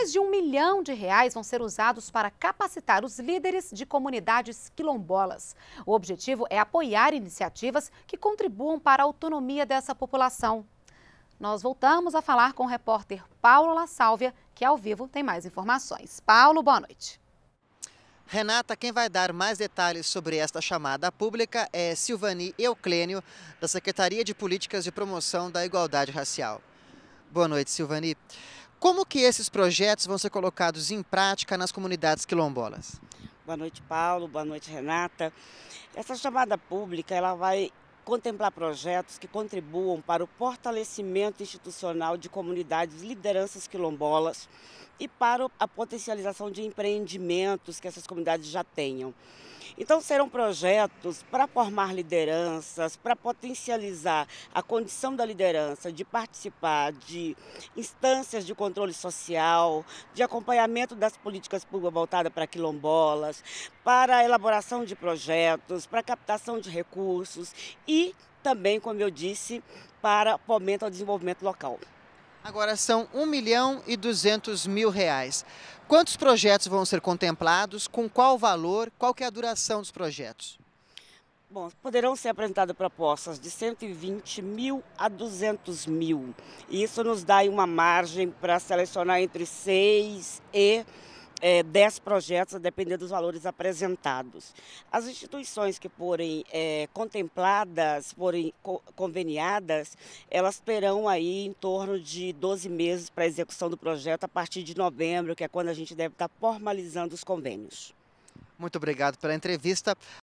Mais de um milhão de reais vão ser usados para capacitar os líderes de comunidades quilombolas. O objetivo é apoiar iniciativas que contribuam para a autonomia dessa população. Nós voltamos a falar com o repórter Paulo La Sálvia, que ao vivo tem mais informações. Paulo, boa noite. Renata, quem vai dar mais detalhes sobre esta chamada pública é Silvani Euclênio, da Secretaria de Políticas de Promoção da Igualdade Racial. Boa noite, Silvani. Como que esses projetos vão ser colocados em prática nas comunidades quilombolas? Boa noite, Paulo. Boa noite, Renata. Essa chamada pública, ela vai contemplar projetos que contribuam para o fortalecimento institucional de comunidades lideranças quilombolas e para a potencialização de empreendimentos que essas comunidades já tenham. Então, serão projetos para formar lideranças, para potencializar a condição da liderança, de participar de instâncias de controle social, de acompanhamento das políticas públicas voltadas para quilombolas, para a elaboração de projetos, para a captação de recursos e também, como eu disse, para fomento ao desenvolvimento local. Agora são 1 milhão e 200 mil reais. Quantos projetos vão ser contemplados? Com qual valor? Qual que é a duração dos projetos? Bom, poderão ser apresentadas propostas de 120 mil a 200 mil. Isso nos dá uma margem para selecionar entre 6 e é, 10 projetos a depender dos valores apresentados. As instituições que forem é, contempladas, forem co conveniadas, elas terão aí em torno de 12 meses para a execução do projeto a partir de novembro, que é quando a gente deve estar formalizando os convênios. Muito obrigado pela entrevista.